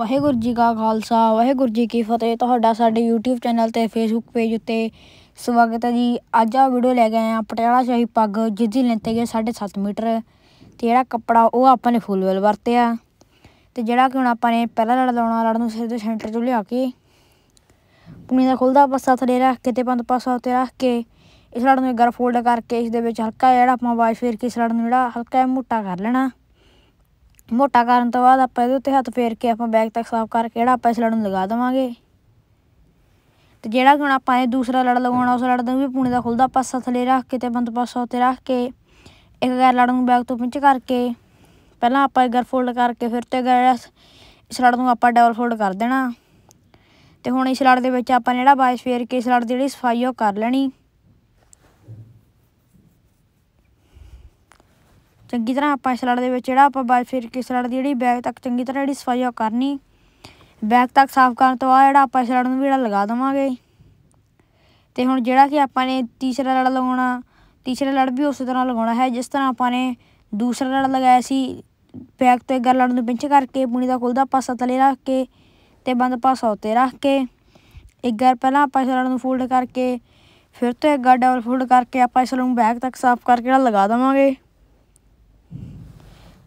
ਵਾਹਿਗੁਰੂ ਜੀ ਕਾ ਖਾਲਸਾ ਵਾਹਿਗੁਰੂ ਜੀ ਕੀ ਫਤਿਹ ਤੁਹਾਡਾ ਸਾਡੇ YouTube ਚੈਨਲ ਤੇ Facebook ਪੇਜ ਉੱਤੇ ਸਵਾਗਤ ਹੈ ਜੀ ਅੱਜ ਆ ਵੀਡੀਓ ਲੈ ਕੇ ਆਏ ਆ ਪਟਿਆਲਾ ਸ਼ਾਹੀ ਪੱਗ ਜਿੱਦੀ ਦੀ ਗਏ ਸਾਡੇ 7.5 ਮੀਟਰ ਤੇ ਜਿਹੜਾ ਕੱਪੜਾ ਉਹ ਆਪਾਂ ਨੇ ਫੁੱਲ ਵੈਲ ਵਰਤਿਆ ਤੇ ਜਿਹੜਾ ਕਿ ਹੁਣ ਆਪਾਂ ਨੇ ਪਹਿਲਾਂ ਲੜ ਲਾਉਣਾ ਲੜ ਨੂੰ ਸਿਰ ਦੇ ਸੈਂਟਰ ਤੋਂ ਲਿਆ ਕੇ ਪੁਣੀ ਦਾ ਖੁੱਲਦਾ ਪਾਸਾ ਥੜੇ ਰੱਖ ਕੇ ਤੇ ਬੰਦ ਪਾਸਾ ਉੱਤੇ ਰੱਖ ਕੇ ਇਸ ਲੜ ਨੂੰ ਇੱਕ ਗਰ ਫੋਲਡ ਕਰਕੇ ਇਸ ਦੇ ਵਿੱਚ ਹਲਕਾ ਜਿਹੜਾ ਆਪਾਂ ਵਾਸ਼ ਫੇਰ ਕੇ ਇਸ ਲੜ ਨੂੰ ਜਿਹੜਾ ਹਲਕਾ ਮੋਟਾ ਕਰ ਲੈਣਾ ਮੋਟਾ ਕਰਨ ਤੋਂ ਬਾਅਦ ਆਪਾਂ ਇਹਦੇ ਉੱਤੇ ਹੱਥ ਫੇਰ ਕੇ ਆਪਾਂ ਬੈਗ ਤੱਕ ਸਾਫ਼ ਕਰਕੇ ਜਿਹੜਾ ਆਪਾਂ ਇਸ ਲੜ ਨੂੰ ਲਗਾ ਦੇਵਾਂਗੇ ਤੇ ਜਿਹੜਾ ਹੁਣ ਆਪਾਂ ਇਹ ਦੂਸਰਾ ਲੜ ਲਗਾਉਣਾ ਉਸ ਲੜ ਦਾ ਵੀ ਪੂਣੇ ਦਾ ਖੁੱਲਦਾ ਪਾਸਾ ਥਲੇ ਰੱਖ ਕੇ ਤੇ ਬੰਦ ਪਾਸਾ ਉੱਤੇ ਰੱਖ ਕੇ ਇੱਕ ਗੈਰ ਲੜ ਨੂੰ ਬੈਗ ਤੋਂ ਪਿੰਚ ਕਰਕੇ ਪਹਿਲਾਂ ਆਪਾਂ ਇਹ ਗੈਰ ਫੋਲਡ ਕਰਕੇ ਫਿਰ ਤੇ ਗੈਰ ਇਸ ਲੜ ਨੂੰ ਆਪਾਂ ਡਬਲ ਫੋਲਡ ਕਰ ਦੇਣਾ ਤੇ ਹੁਣ ਇਸ ਲੜ ਦੇ ਵਿੱਚ ਆਪਾਂ ਜਿਹੜਾ ਬਾਇਸ ਫੇਰ ਕੇ ਇਸ ਲੜ ਦੀ ਜਿਹੜੀ ਸਫਾਈ ਉਹ ਕਰ ਲੈਣੀ ਚੰਗੀ ਤਰ੍ਹਾਂ ਆਪਾਂ ਇਸ ਸਲੜ ਦੇ ਵਿੱਚ ਜਿਹੜਾ ਆਪਾਂ ਬਾਅਦ ਫਿਰ ਕੇ ਸਲੜ ਦੀ ਜਿਹੜੀ ਬੈਗ ਤੱਕ ਚੰਗੀ ਤਰ੍ਹਾਂ ਜਿਹੜੀ ਸਫਾਈ ਉਹ ਕਰਨੀ ਬੈਗ ਤੱਕ ਸਾਫ਼ ਕਰਨ ਤੋਂ ਬਾਅਦ ਜਿਹੜਾ ਆਪਾਂ ਸਲੜ ਨੂੰ ਵੀ ਜਿਹੜਾ ਲਗਾ ਦੇਵਾਂਗੇ ਤੇ ਹੁਣ ਜਿਹੜਾ ਕਿ ਆਪਾਂ ਨੇ ਤੀਸਰਾ ਲੜ ਲਗਾਉਣਾ ਤੀਸਰਾ ਲੜ ਵੀ ਉਸੇ ਤਰ੍ਹਾਂ ਲਗਾਉਣਾ ਹੈ ਜਿਸ ਤਰ੍ਹਾਂ ਆਪਾਂ ਨੇ ਦੂਸਰਾ ਲੜ ਲਗਾਇਆ ਸੀ ਬੈਗ ਤੇ ਗਰ ਲੜ ਨੂੰ ਪਿੰਚ ਕਰਕੇ ਪੂਣੀ ਦਾ ਖੁੱਲਦਾ ਪਾਸਾ ਤਲੇ ਰੱਖ ਕੇ ਤੇ ਬੰਦ ਪਾਸਾ ਉੱਤੇ ਰੱਖ ਕੇ ਇੱਕ ਗਰ ਪਹਿਲਾਂ ਆਪਾਂ ਇਸ ਲੜ ਨੂੰ ਫੋਲਡ ਕਰਕੇ ਫਿਰ ਤੋਂ ਇੱਕ ਗਰ ਡਬਲ ਫੋਲਡ ਕਰਕੇ ਆਪਾਂ ਇਸ ਨੂੰ ਬੈਗ ਤੱਕ ਸਾਫ਼ ਕਰਕੇ ਜਿਹੜਾ ਲਗਾ ਦਵਾਂਗੇ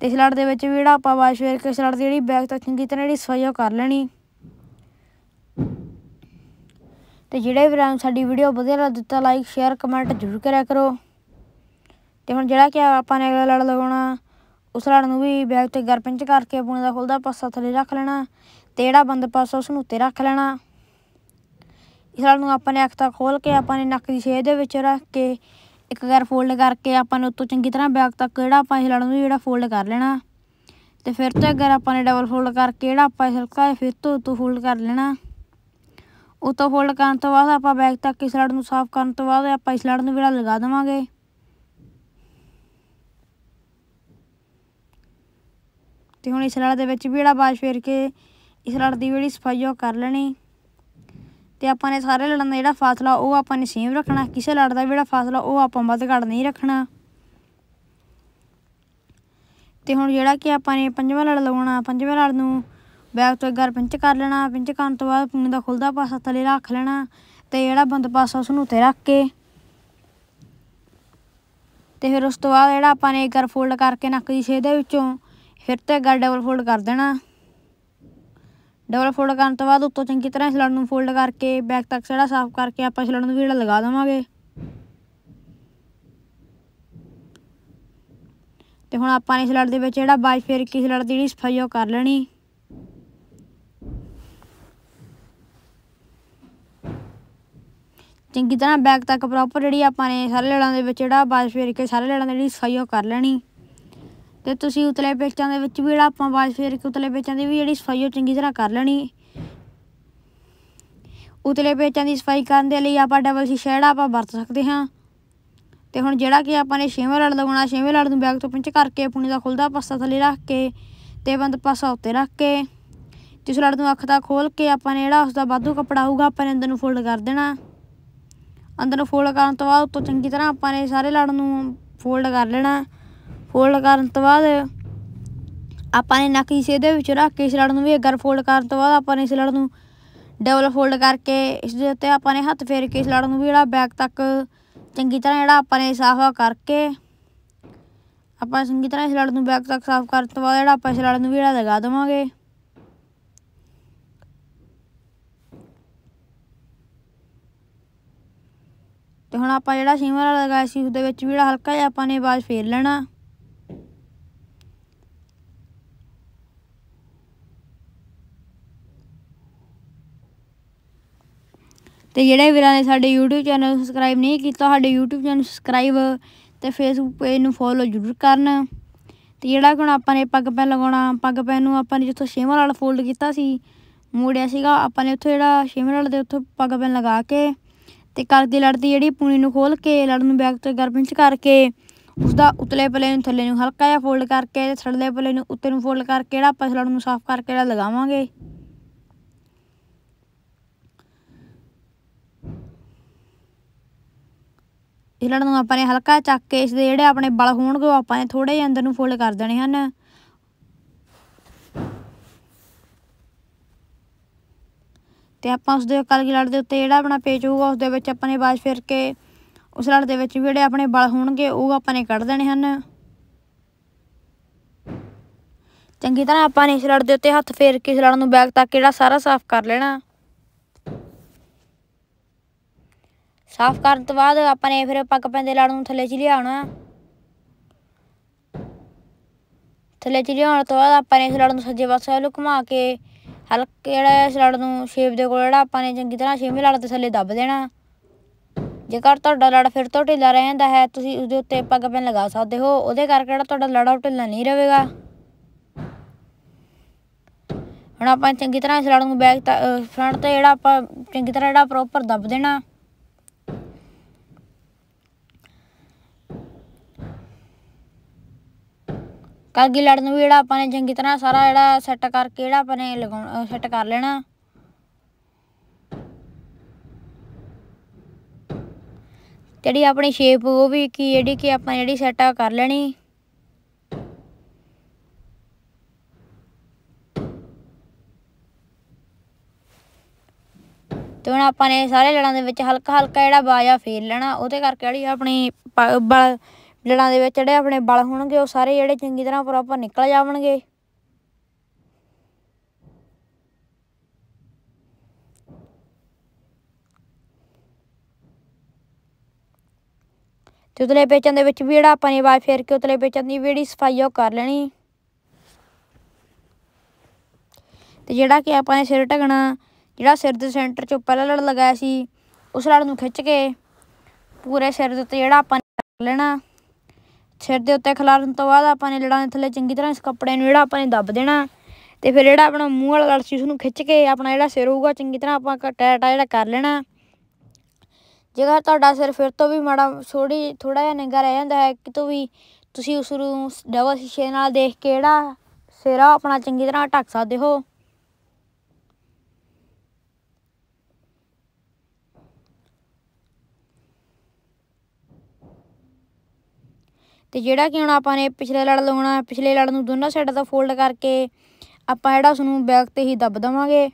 ਤੇ ਲੜ ਦੇ ਵਿੱਚ ਵੀ ਜਿਹੜਾ ਆਪਾਂ ਵਾਸ਼ ਫੇਰ ਕੇ ਸਲਟ ਦੀ ਜਿਹੜੀ ਬੈਕ ਤੱਕ ਚੰਗੀ ਤਰ੍ਹਾਂ ਜਿਹੜੀ ਸਫਾਈ ਉਹ ਕਰ ਲੈਣੀ ਤੇ ਜਿਹੜੇ ਵੀ ਰਾਂ ਸਾਡੀ ਵੀਡੀਓ ਵਧੀਆ ਲੱਗ ਦਿੱਤਾ ਲਾਈਕ ਸ਼ੇਅਰ ਕਮੈਂਟ ਜ਼ਰੂਰ ਕਰਿਆ ਕਰੋ ਤੇ ਹੁਣ ਜਿਹੜਾ ਕਿ ਆਪਾਂ ਨੇ ਅਗਲਾ ਲੜ ਲਗਾਉਣਾ ਉਸ ਲੜ ਨੂੰ ਵੀ ਬੈਗ ਤੇ ਗਰਪਿੰਚ ਕਰਕੇ ਪੁਣੇ ਦਾ ਖੁੱਲਦਾ ਪਾਸਾ ਥੱਲੇ ਰੱਖ ਲੈਣਾ ਤੇ ਜਿਹੜਾ ਬੰਦ ਪਾਸਾ ਉਸ ਨੂੰ ਉੱਤੇ ਰੱਖ ਲੈਣਾ ਇਸ ਲੜ ਨੂੰ ਆਪਾਂ ਨੇ ਅੱਖ ਤਾਂ ਖੋਲ ਕੇ ਆਪਾਂ ਨੇ ਨੱਕ ਦੀ ਛੇਦ ਦੇ ਵਿੱਚ ਰੱਖ ਕੇ ਇੱਕ ਵਾਰ ਫੋਲਡ ਕਰਕੇ ਆਪਾਂ ਨੇ ਉੱਤੋਂ ਚੰਗੀ ਤਰ੍ਹਾਂ ਬੈਕ ਤੱਕ ਜਿਹੜਾ ਆਪਾਂ ਇਹ ਲੜਨ ਨੂੰ ਜਿਹੜਾ ਫੋਲਡ ਕਰ ਲੈਣਾ ਤੇ ਫਿਰ ਤੋਂ ਅਗਰ ਆਪਾਂ ਨੇ ਡਬਲ ਫੋਲਡ ਕਰਕੇ ਜਿਹੜਾ ਆਪਾਂ ਹਿਲਕਾ ਹਲਕਾ ਫਿਰ ਤੋਂ ਉੱਤੋਂ ਫੋਲਡ ਕਰ ਲੈਣਾ ਉੱਤੋਂ ਫੋਲਡ ਕਰਨ ਤੋਂ ਬਾਅਦ ਆਪਾਂ ਬੈਕ ਤੱਕ ਇਸ ਲੜ ਨੂੰ ਸਾਫ਼ ਕਰਨ ਤੋਂ ਬਾਅਦ ਆਪਾਂ ਇਸ ਲੜ ਨੂੰ ਜਿਹੜਾ ਲਗਾ ਦੇਵਾਂਗੇ ਤੇ ਹੁਣ ਇਸ ਲੜ ਦੇ ਵਿੱਚ ਵੀ ਜਿਹੜਾ ਫੇਰ ਕੇ ਇਸ ਲੜ ਦੀ ਜਿਹੜੀ ਸਫਾਈ ਉਹ ਕਰ ਲੈਣੀ ਤੇ ਆਪਾਂ ਨੇ ਸਾਰੇ ਲੜਨ ਦਾ ਜਿਹੜਾ ਫਾਸਲਾ ਉਹ ਆਪਾਂ ਨੇ ਸੇਮ ਰੱਖਣਾ ਕਿਸੇ ਲੜ ਦਾ ਜਿਹੜਾ ਫਾਸਲਾ ਉਹ ਆਪਾਂ ਵੱਧ ਘੱਟ ਨਹੀਂ ਰੱਖਣਾ ਤੇ ਹੁਣ ਜਿਹੜਾ ਕਿ ਆਪਾਂ ਨੇ ਪੰਜਵਾਂ ਲੜ ਲਗਾਉਣਾ ਪੰਜਵੇਂ ਲੜ ਨੂੰ ਬੈਕ ਤੋਂ ਗਰ ਪਿੰਚ ਕਰ ਲੈਣਾ ਪਿੰਚ ਕਰਨ ਤੋਂ ਬਾਅਦ ਪੂਣੀ ਦਾ ਖੁੱਲਦਾ ਪਾਸਾ ਥੱਲੇ ਰੱਖ ਲੈਣਾ ਤੇ ਜਿਹੜਾ ਬੰਦ ਪਾਸਾ ਉਸ ਨੂੰ ਉੱਤੇ ਰੱਖ ਕੇ ਤੇ ਫਿਰ ਉਸ ਤੋਂ ਬਾਅਦ ਜਿਹੜਾ ਆਪਾਂ ਨੇ ਗਰ ਫੋਲਡ ਕਰਕੇ ਨੱਕ ਦੀ ਛੇਦ ਦੇ ਵਿੱਚੋਂ ਫਿਰ ਤੇ ਗਰ ਡਬਲ ਫੋਲਡ ਕਰ ਦੇਣਾ ਡਬਲ ਫੋਲਡ ਕਰਨ ਤੋਂ ਬਾਅਦ ਉੱਤੋਂ ਚੰਗੀ ਤਰ੍ਹਾਂ ਸਲੜ ਨੂੰ ਫੋਲਡ ਕਰਕੇ ਬੈਕ ਤੱਕ ਜਿਹੜਾ ਸਾਫ਼ ਕਰਕੇ ਆਪਾਂ ਸਲੜ ਨੂੰ ਵੀੜਾ ਲਗਾ ਦੇਵਾਂਗੇ ਤੇ ਹੁਣ ਆਪਾਂ ਨੇ ਸਲੜ ਦੇ ਵਿੱਚ ਜਿਹੜਾ ਬਾਜ ਫੇਰ ਕੀ ਸਲੜ ਦੀ ਜਿਹੜੀ ਸਫਾਈ ਉਹ ਕਰ ਲੈਣੀ ਚੰਗੀ ਤਰ੍ਹਾਂ ਬੈਕ ਤੱਕ ਪ੍ਰੋਪਰ ਜਿਹੜੀ ਆਪਾਂ ਨੇ ਸਾਰੇ ਲੜਾਂ ਦੇ ਵਿੱਚ ਜਿਹੜਾ ਬਾਜ ਫੇਰ ਕੇ ਸਾਰੇ ਲੜਾਂ ਦੀ ਜਿਹੜੀ ਸਫਾਈ ਉਹ ਕਰ ਲੈਣੀ ਤੇ ਤੁਸੀਂ ਉਤਲੇ ਪੇਚਾਂ ਦੇ ਵਿੱਚ ਵੀ ਜਿਹੜਾ ਆਪਾਂ ਬਾਜ ਫੇਰ ਕੇ ਉਤਲੇ ਪੇਚਾਂ ਦੀ ਵੀ ਜਿਹੜੀ ਸਫਾਈ ਉਹ ਚੰਗੀ ਤਰ੍ਹਾਂ ਕਰ ਲੈਣੀ ਉਤਲੇ ਪੇਚਾਂ ਦੀ ਸਫਾਈ ਕਰਨ ਦੇ ਲਈ ਆਪਾਂ ਡਬਲ ਸ਼ੀਸ਼ਾ ਜਿਹੜਾ ਆਪਾਂ ਵਰਤ ਸਕਦੇ ਹਾਂ ਤੇ ਹੁਣ ਜਿਹੜਾ ਕਿ ਆਪਾਂ ਨੇ ਛੇਵੇਂ ਲੜ ਲਗਾਉਣਾ ਛੇਵੇਂ ਲੜ ਨੂੰ ਬੈਗ ਤੋਂ ਪਿੰਚ ਕਰਕੇ ਪੁਣੀ ਦਾ ਖੁੱਲਦਾ ਪਾਸਾ ਥੱਲੇ ਰੱਖ ਕੇ ਤੇ ਬੰਦ ਪਾਸਾ ਉੱਤੇ ਰੱਖ ਕੇ ਜਿਸ ਲੜ ਨੂੰ ਅੱਖ ਦਾ ਖੋਲ ਕੇ ਆਪਾਂ ਨੇ ਜਿਹੜਾ ਉਸ ਦਾ ਵਾਧੂ ਕਪੜਾ ਹੋਊਗਾ ਆਪਾਂ ਨੇ ਅੰਦਰ ਨੂੰ ਫੋਲਡ ਕਰ ਦੇਣਾ ਅੰਦਰ ਨੂੰ ਫੋਲਡ ਕਰਨ ਤੋਂ ਬਾਅਦ ਉੱਤੋਂ ਚੰਗੀ ਤਰ੍ਹਾਂ ਆਪਾਂ ਨੇ ਸਾਰੇ ਲੜ ਨੂੰ ਫੋਲਡ ਕਰ ਲੈਣਾ ਫੋਲਡ ਕਰਨ ਤੋਂ ਬਾਅਦ ਆਪਾਂ ਨੇ ਨੱਕ ਹਿੱਸੇ ਦੇ ਵਿੱਚ ਰੱਖ ਕੇ ਇਸ ਲੜ ਨੂੰ ਵੀ ਅਗਰ ਫੋਲਡ ਕਰਨ ਤੋਂ ਬਾਅਦ ਆਪਾਂ ਨੇ ਇਸ ਲੜ ਨੂੰ ਡਬਲ ਫੋਲਡ ਕਰਕੇ ਇਸ ਦੇ ਉੱਤੇ ਆਪਾਂ ਨੇ ਹੱਥ ਫੇਰ ਕੇ ਇਸ ਲੜ ਨੂੰ ਵੀ ਜਿਹੜਾ ਬੈਕ ਤੱਕ ਚੰਗੀ ਤਰ੍ਹਾਂ ਜਿਹੜਾ ਆਪਾਂ ਨੇ ਸਾਫਾ ਕਰਕੇ ਆਪਾਂ ਚੰਗੀ ਤਰ੍ਹਾਂ ਇਸ ਲੜ ਨੂੰ ਬੈਕ ਤੱਕ ਸਾਫ ਕਰਨ ਤੋਂ ਬਾਅਦ ਜਿਹੜਾ ਆਪਾਂ ਇਸ ਲੜ ਨੂੰ ਵੀ ਜਿਹੜਾ ਲਗਾ ਦੇਵਾਂਗੇ ਤੇ ਹੁਣ ਆਪਾਂ ਜਿਹੜਾ ਸੀਮਰ ਲਗਾਇਆ ਸੀ ਉਸ ਦੇ ਵਿੱਚ ਵੀ ਜਿਹੜਾ ਹਲਕਾ ਜਿਹਾ ਆਪਾਂ ਨੇ ਬਾਅਦ ਫੇਰ ਲੈਣਾ ਤੇ ਜਿਹੜੇ ਵੀਰਾਂ ਨੇ ਸਾਡੇ YouTube ਚੈਨਲ ਸਬਸਕ੍ਰਾਈਬ ਨਹੀਂ ਕੀਤਾ ਸਾਡੇ YouTube ਚੈਨਲ ਸਬਸਕ੍ਰਾਈਬ ਤੇ Facebook ਪੇਜ ਨੂੰ ਫੋਲੋ ਜ਼ਰੂਰ ਕਰਨ ਤੇ ਜਿਹੜਾ ਹੁਣ ਆਪਾਂ ਨੇ ਪੱਗ ਪੈ ਲਗਾਉਣਾ ਪੱਗ ਪੈ ਨੂੰ ਆਪਾਂ ਨੇ ਜਿੱਥੋਂ ਸ਼ੇਮਰ ਵਾਲਾ ਫੋਲਡ ਕੀਤਾ ਸੀ ਮੋੜਿਆ ਸੀਗਾ ਆਪਾਂ ਨੇ ਉੱਥੇ ਜਿਹੜਾ ਸ਼ੇਮਰ ਵਾਲਾ ਦੇ ਉੱਥੇ ਪੱਗ ਪੈ ਲਗਾ ਕੇ ਤੇ ਕਰਦੀ ਲੜਦੀ ਜਿਹੜੀ ਪੂਣੀ ਨੂੰ ਖੋਲ ਕੇ ਲੜ ਨੂੰ ਬੈਕ ਤੇ ਗਰਪਿੰਚ ਕਰਕੇ ਉਸ ਦਾ ਉਤਲੇ ਪਲੇ ਨੂੰ ਥੱਲੇ ਨੂੰ ਹਲਕਾ ਜਿਹਾ ਫੋਲਡ ਕਰਕੇ ਤੇ ਥੱਲੇ ਪਲੇ ਨੂੰ ਉੱਤੇ ਨੂੰ ਫੋਲਡ ਕਰਕੇ ਜਿਹੜਾ ਆਪਾਂ ਲੜ ਨੂੰ ਸਾਫ਼ ਕਰਕੇ ਜਿਹੜਾ ਲਗਾਵਾਂਗੇ ਇਹਨਾਂ ਨੂੰ ਆਪਾਂ ਨੇ ਹਲਕਾ ਚੱਕ ਕੇ ਇਸ ਦੇ ਜਿਹੜੇ ਆਪਣੇ ਬਲ ਹੋਣਗੇ ਉਹ ਆਪਾਂ ਨੇ ਥੋੜੇ ਜਿਹਾ ਅੰਦਰ ਨੂੰ ਫੋਲਡ ਕਰ ਦੇਣੇ ਹਨ ਤੇ ਆਪਾਂ ਉਸ ਦੇ ਕਲਗੀ ਲੜ ਦੇ ਉੱਤੇ ਜਿਹੜਾ ਆਪਣਾ ਪੇਚ ਹੋਊਗਾ ਉਸ ਦੇ ਵਿੱਚ ਆਪਾਂ ਨੇ ਬਾਜ ਫੇਰ ਕੇ ਉਸ ਲੜ ਦੇ ਵਿੱਚ ਜਿਹੜੇ ਆਪਣੇ ਬਲ ਹੋਣਗੇ ਉਹ ਆਪਾਂ ਨੇ ਕੱਢ ਦੇਣੇ ਹਨ ਚੰਗੀ ਤਰ੍ਹਾਂ ਆਪਾਂ ਨੇ ਇਸ ਲੜ ਦੇ ਉੱਤੇ ਹੱਥ ਫੇਰ ਕੇ ਇਸ ਲੜ ਨੂੰ ਬੈਕ ਤੱਕ ਜਿਹੜਾ ਸਾਰਾ ਸਾਫ਼ ਕਰ ਲੈਣਾ ਸਾਫ਼ ਕਰਨ ਤੋਂ ਬਾਅਦ ਆਪਾਂ ਨੇ ਫਿਰ ਪੱਕ ਪੈਂਦੇ ਲਾੜੂ ਨੂੰ ਥੱਲੇ 'ਚ ਲਿਆਉਣਾ ਥੱਲੇ 'ਚ ਲਿਆਉਣ ਤੋਂ ਬਾਅਦ ਆਪਾਂ ਨੇ ਇਸ ਲਾੜੂ ਨੂੰ ਸੱਜੇ ਪਾਸੇ ਵੱਲ ਘੁਮਾ ਕੇ ਹਲਕੇ ਜਿਹੜਾ ਇਸ ਲੜ ਨੂੰ ਸ਼ੇਪ ਦੇ ਕੋਲ ਜਿਹੜਾ ਆਪਾਂ ਨੇ ਚੰਗੀ ਤਰ੍ਹਾਂ ਛੇਵੇਂ ਲੜ ਦੇ ਥੱਲੇ ਦੱਬ ਦੇਣਾ ਜੇਕਰ ਤੁਹਾਡਾ ਲੜ ਫਿਰ ਤੋਂ ਢਿੱਲਾ ਰਹਿੰਦਾ ਹੈ ਤੁਸੀਂ ਉਸ ਦੇ ਉੱਤੇ ਪੱਗ ਪੈਨ ਲਗਾ ਸਕਦੇ ਹੋ ਉਹਦੇ ਕਰਕੇ ਜਿਹੜਾ ਤੁਹਾਡਾ ਲੜਾ ਢਿੱਲਾ ਨਹੀਂ ਰਹੇਗਾ ਹੁਣ ਆਪਾਂ ਚੰਗੀ ਤਰ੍ਹਾਂ ਇਸ ਲੜ ਨੂੰ ਬੈਕ ਫਰੰਟ ਤੇ ਜਿਹੜਾ ਆਪਾਂ ਚੰਗੀ ਤਰ੍ਹਾਂ ਜਿਹੜਾ ਪ੍ਰੋਪਰ ਦੱਬ ਦੇਣਾ ਕਾਗੀ ਲੜਨ ਨੂੰ ਵੀ ਜਿਹੜਾ ਆਪਾਂ ਨੇ ਚੰਗੀ ਤਰ੍ਹਾਂ ਸਾਰਾ ਜਿਹੜਾ ਸੈੱਟ ਕਰਕੇ ਜਿਹੜਾ ਆਪਾਂ ਨੇ ਲਗਾਉਣਾ ਸੈੱਟ ਕਰ ਲੈਣਾ ਜਿਹੜੀ ਆਪਣੀ ਸ਼ੇਪ ਉਹ ਵੀ ਕੀ ਜਿਹੜੀ ਕਿ ਆਪਾਂ ਜਿਹੜੀ ਸੈੱਟ ਕਰ ਲੈਣੀ ਤੇ ਹੁਣ ਆਪਾਂ ਨੇ ਸਾਰੇ ਲੜਾਂ ਦੇ ਵਿੱਚ ਹਲਕਾ ਹਲਕਾ ਜਿਹੜਾ ਬਾਜਾ ਫੇਰ ਲੈਣਾ ਉਹਦੇ ਕਰਕੇ ਜਿਹੜੀ ਆਪਣੀ ਜੜਾਂ ਦੇ ਵਿੱਚ ਜਿਹੜੇ ਆਪਣੇ ਬਲ ਹੋਣਗੇ ਉਹ ਸਾਰੇ ਜਿਹੜੇ ਚੰਗੀ ਤਰ੍ਹਾਂ ਪ੍ਰੋਪਰ ਨਿਕਲ ਜਾਵਣਗੇ ਤੇ ਉਤਲੇ ਪੇਚਾਂ ਦੇ ਵਿੱਚ ਵੀ ਜਿਹੜਾ ਆਪਾਂ ਨੇ ਵਾਰ ਫੇਰ ਕੇ ਉਤਲੇ ਪੇਚਾਂ ਦੀ ਵੀੜੀ ਸਫਾਈ ਉਹ ਕਰ ਲੈਣੀ ਤੇ ਜਿਹੜਾ ਕਿ ਆਪਾਂ ਨੇ ਸਿਰ ਢਕਣਾ ਜਿਹੜਾ ਸਿਰ ਦੇ ਸੈਂਟਰ ਚੋਂ ਪਹਿਲਾ ਲੜ ਲਗਾਇਆ ਸੀ ਉਸ ਲੜ ਨੂੰ ਖਿੱਚ ਕੇ ਪੂਰੇ ਸਿਰ ਦੇ ਉੱਤੇ ਜਿਹੜਾ ਆਪਾਂ ਨੇ ਲੈਣਾ ਸਿਰ ਦੇ ਉੱਤੇ ਖਿਲਾਰਨ ਤੋਂ ਬਾਅਦ ਆਪਾਂ ਨੇ ਲੜਾਂ ਦੇ ਥੱਲੇ ਚੰਗੀ ਤਰ੍ਹਾਂ ਇਸ ਕੱਪੜੇ ਨੂੰ ਜਿਹੜਾ ਆਪਾਂ ਨੇ ਦੱਬ ਦੇਣਾ ਤੇ ਫਿਰ ਜਿਹੜਾ ਆਪਣਾ ਮੂੰਹ ਵਾਲਾ ਗਲਸੀ ਉਸ ਨੂੰ ਖਿੱਚ ਕੇ ਆਪਣਾ ਜਿਹੜਾ ਸਿਰ ਹੋਊਗਾ ਚੰਗੀ ਤਰ੍ਹਾਂ ਆਪਾਂ ਟੈਟਾ ਜਿਹੜਾ ਕਰ ਲੈਣਾ ਜੇਕਰ ਤੁਹਾਡਾ ਸਿਰ ਫਿਰ ਤੋਂ ਵੀ ਮਾੜਾ ਥੋੜੀ ਥੋੜਾ ਜਿਹਾ ਨੰਗਾ ਰਹਿ ਜਾਂਦਾ ਹੈ ਕਿਤੋਂ ਵੀ ਤੁਸੀਂ ਉਸ ਨੂੰ ਡਬਲ ਸ਼ੀਸ਼ੇ ਨਾਲ ਦੇਖ ਕੇ ਜਿਹੜਾ ਸਿਰ ਆਪਣਾ ਚੰਗੀ ਤਰ੍ਹਾਂ ਢੱਕ ਸਕਦੇ ਹੋ ਤੇ ਜਿਹੜਾ ਕਿ ਹੁਣ ਆਪਾਂ ਨੇ ਪਿਛਲੇ ਲੜ ਲਾਉਣਾ ਪਿਛਲੇ ਲੜ ਨੂੰ ਦੋਨਾਂ ਸਾਈਡਾਂ ਤੋਂ ਫੋਲਡ ਕਰਕੇ ਆਪਾਂ ਜਿਹੜਾ ਉਸ ਨੂੰ ਬੈਕ ਤੇ ਹੀ ਦੱਬ ਦਵਾਂਗੇ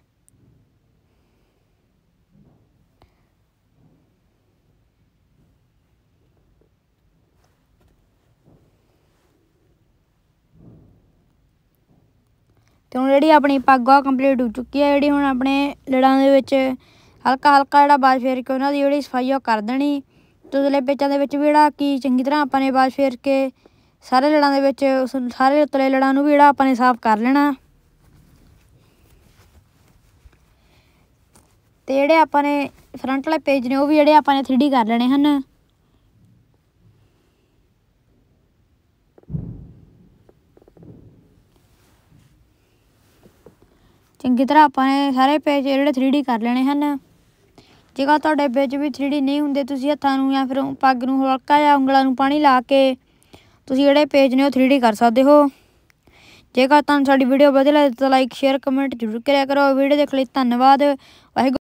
ਤੇ ਹੁਣ ਜਿਹੜੀ ਆਪਣੀ ਪੱਗਾ ਕੰਪਲੀਟ ਹੋ ਚੁੱਕੀ ਹੈ ਜਿਹੜੀ ਹੁਣ ਆਪਣੇ ਲੜਾਂ ਦੇ ਵਿੱਚ ਹਲਕਾ ਹਲਕਾ ਜਿਹੜਾ ਬਾਜ ਫੇਰ ਕੇ ਉਹਨਾਂ ਦੀ ਜਿਹੜੀ ਸਫਾਈ ਉਹ ਕਰ ਦੇਣੀ ਤੁਤਲੇ ਪੇਚਾਂ ਦੇ ਵਿੱਚ ਵੀ ਜਿਹੜਾ ਕੀ ਚੰਗੀ ਤਰ੍ਹਾਂ ਆਪਾਂ ਨੇ ਬਾਅਦ ਫੇਰ ਕੇ ਸਾਰੇ ਲੜਾਂ ਦੇ ਵਿੱਚ ਉਸ ਸਾਰੇ ਉਤਲੇ ਲੜਾਂ ਨੂੰ ਵੀ ਜਿਹੜਾ ਆਪਾਂ ਨੇ ਸਾਫ਼ ਕਰ ਲੈਣਾ ਤੇ ਜਿਹੜੇ ਆਪਾਂ ਨੇ ਫਰੰਟ ਵਾਲੇ ਪੇਜ ਨੇ ਉਹ ਵੀ ਜਿਹੜੇ ਆਪਾਂ ਨੇ 3D ਕਰ ਲੈਣੇ ਹਨ ਚੰਗੀ ਤਰ੍ਹਾਂ ਆਪਾਂ ਨੇ ਸਾਰੇ ਪੇਜ ਜਿਹੜੇ 3D ਕਰ ਲੈਣੇ ਹਨ ਜੇਕਰ ਤੁਹਾਡੇ ਵਿੱਚ ਵੀ 3D ਨਹੀਂ ਹੁੰਦੇ ਤੁਸੀਂ ਹੱਥਾਂ ਨੂੰ ਜਾਂ ਫਿਰ ਪੱਗ ਨੂੰ ਹਲਕਾ ਜਾਂ ਉਂਗਲਾਂ ਨੂੰ ਪਾਣੀ ਲਾ ਕੇ ਤੁਸੀਂ ਜਿਹੜੇ ਪੇਜ ਨੇ ਉਹ 3D ਕਰ ਸਕਦੇ ਹੋ ਜੇਕਰ ਤੁਹਾਨੂੰ ਸਾਡੀ ਵੀਡੀਓ ਵਧੀਆ ਲੱਗੇ ਤਾਂ ਲਾਈਕ ਸ਼ੇਅਰ ਕਮੈਂਟ ਜ਼ਰੂਰ ਕਰਿਆ ਕਰੋ ਵੀਡੀਓ ਦੇਖ ਲਈ ਧੰਨਵਾਦ ਵਾਹਿਗੁਰੂ